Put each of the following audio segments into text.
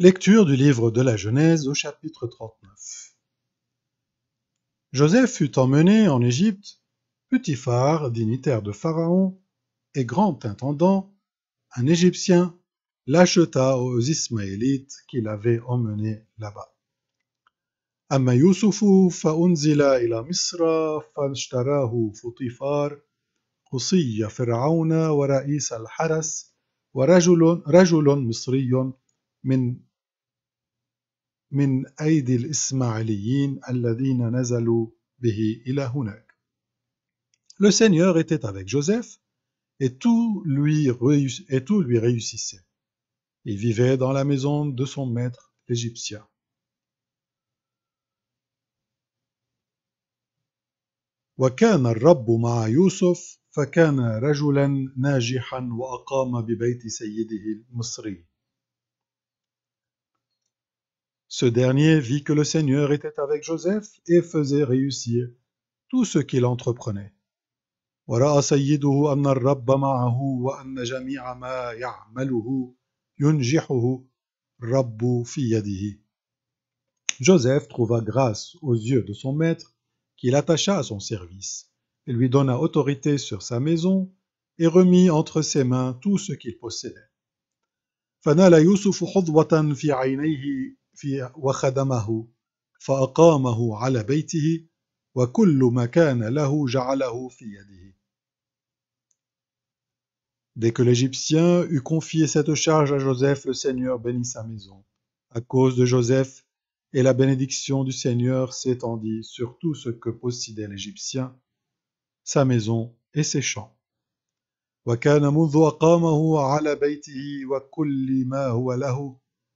Lecture du livre de la Genèse au chapitre 39 Joseph fut emmené en Égypte, putifar, dignitaire de Pharaon, et grand intendant, un Égyptien, l'acheta aux Ismaélites qui l'avaient emmené là-bas. أما يوسف فأنزل إلى futifar, فاشتراه قصي فرعون ورئيس الحرس ورجل رجل من من أيدي الإسماعيليين الذين نزلوا به إلى هناك. Le Seigneur était avec Joseph et tout lui, et tout lui réussissait. Il vivait dans la maison de son maître, l'Égyptien. وكان الرب مع يوسف فكان رجلا ناجحا واقام ببيت سيده المصري ce dernier vit que le Seigneur était avec Joseph et faisait réussir tout ce qu'il entreprenait. Joseph trouva grâce aux yeux de son maître, qu'il attacha à son service, et lui donna autorité sur sa maison, et remit entre ses mains tout ce qu'il possédait. فنال Dès que l'Égyptien eut confié cette charge à Joseph, le Seigneur bénit sa maison. À cause de Joseph, et la bénédiction du Seigneur s'étendit sur tout ce que possédait l'Égyptien, sa maison et ses champs.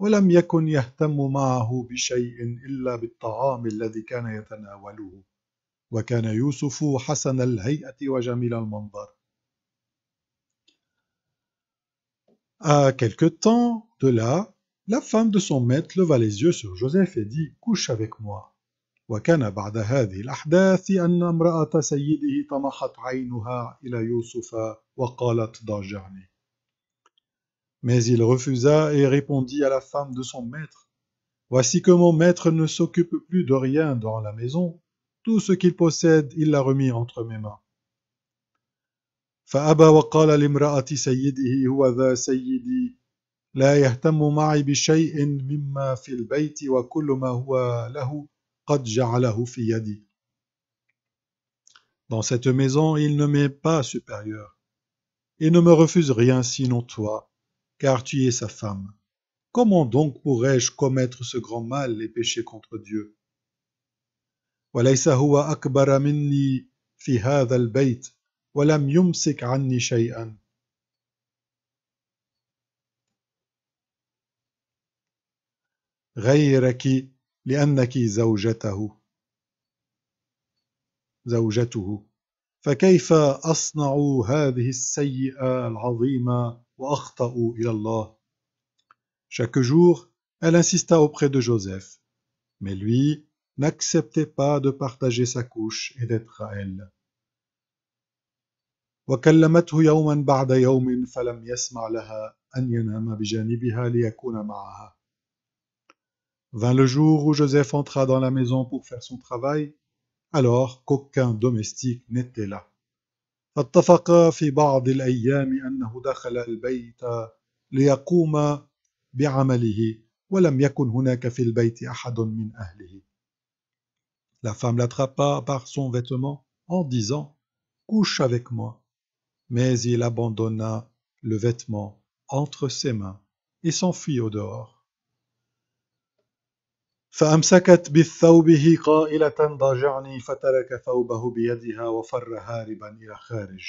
ولم يكن يهتم معه بشيء إلا بالطعام الذي كان يتناوله وكان يوسف حسن الهيئة وجميل المنظر À quelque temps de là, la femme de son maître leva les yeux sur Joseph et dit « Couche avec moi ». وكان بعد هذه الأحداث أن امرأة سيده طمحت عينها إلى يوسف وقالت ضاجعني Mais il refusa et répondit à la femme de son maître. Voici que mon maître ne s'occupe plus de rien dans la maison, tout ce qu'il possède il l'a remis entre mes mains. Dans cette maison, il ne m'est pas supérieur. Il ne me refuse rien sinon toi car tu es sa femme. Comment donc pourrais-je commettre ce grand mal et pécher contre Dieu Et il n'est pas plus grand que moi dans ce pays et ne me à moi. « Rien que toi, car tu es sa femme. »« Sa femme. »« comment ce grand mal chaque jour, elle insista auprès de Joseph, mais lui n'acceptait pas de partager sa couche et d'être à elle. Vint le jour où Joseph entra dans la maison pour faire son travail, alors qu'aucun domestique n'était là. La femme l'attrapa par son vêtement en disant Couche avec moi. Mais il abandonna le vêtement entre ses mains et s'enfuit au dehors. فأمسكت بثوبه قائلة ضاجعني فترك ثوبه بيدها وفر هاربا إلى خارج.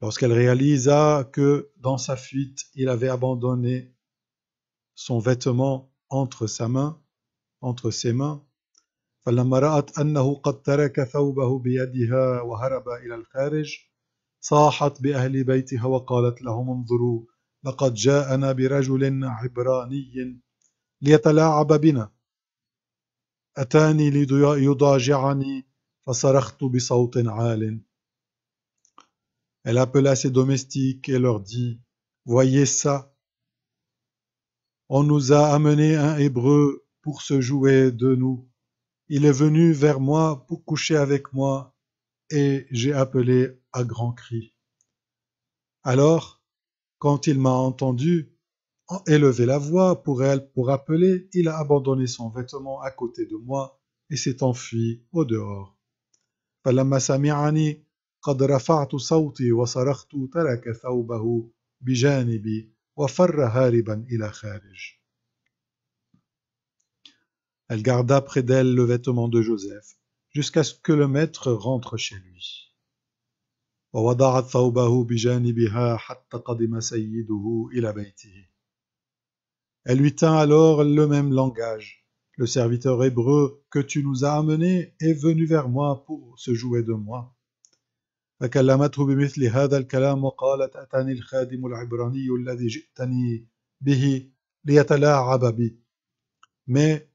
Lorsqu'elle réalisa que dans sa fuite, il avait abandonné son vêtement entre sa main, entre ses mains, فلما رأت أنه قد ترك ثوبه بيدها وهرب إلى الخارج صاحت بأهل بيتها وقالت لهم انظروا لقد جاءنا برجل عبراني Elle appela ses domestiques et leur dit Voyez ça On nous a amené un Hébreu pour se jouer de nous. Il est venu vers moi pour coucher avec moi et j'ai appelé à grands cris. Alors, quand il m'a entendu, en élevé la voix pour elle pour appeler, il a abandonné son vêtement à côté de moi et s'est enfui au dehors. فلما سمعني قد رفعت صوتي وصرخت ترك ثوبه بجانبي وفر هاربا ila خارج. Elle garda près d'elle le vêtement de Joseph jusqu'à ce que le maître rentre chez lui. ووضعت ثوبه بجانبها حتى قدم سيده ila بيته. Elle lui tint alors le même langage. Le serviteur hébreu que tu nous as amené est venu vers moi pour se jouer de moi. Mais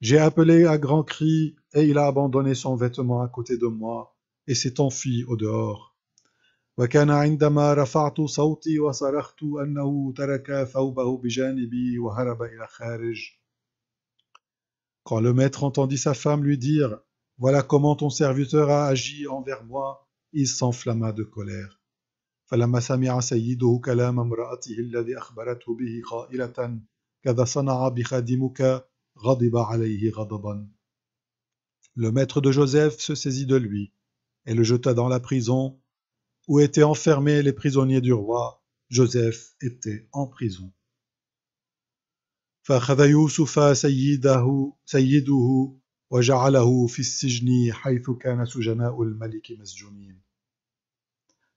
j'ai appelé à grands cri et il a abandonné son vêtement à côté de moi et s'est enfui au dehors. Quand le maître entendit sa femme lui dire Voilà comment ton serviteur a agi envers moi, il s'enflamma de colère. Le maître de Joseph se saisit de lui et le jeta dans la prison où étaient enfermés les prisonniers du roi, Joseph était en prison. فأخذ يوسف سيده سيده وجعله في السجن حيث كان سجناء الملك مسجونين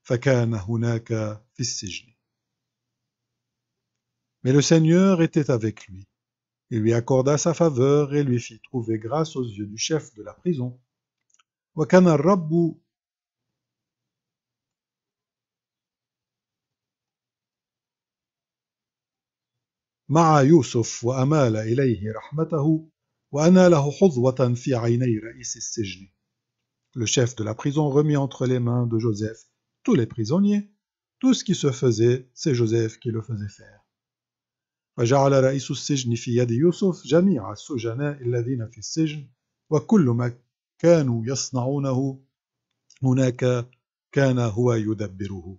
فكان هناك في السجن Mais le Seigneur était avec lui. Il lui accorda sa faveur et lui fit trouver grâce aux yeux du chef de la prison. وكان الرب مع يوسف وأمال إليه رحمته وأناله حظوة في عيني رئيس السجن. Le chef de la prison remit entre les mains de Joseph tous les prisonniers. Tout ce qui se faisait, c'est Joseph qui le faisait faire. فجعل رئيس السجن في يد يوسف جميع السجناء الذين في السجن وكل ما كانوا يصنعونه هناك كان هو يدبره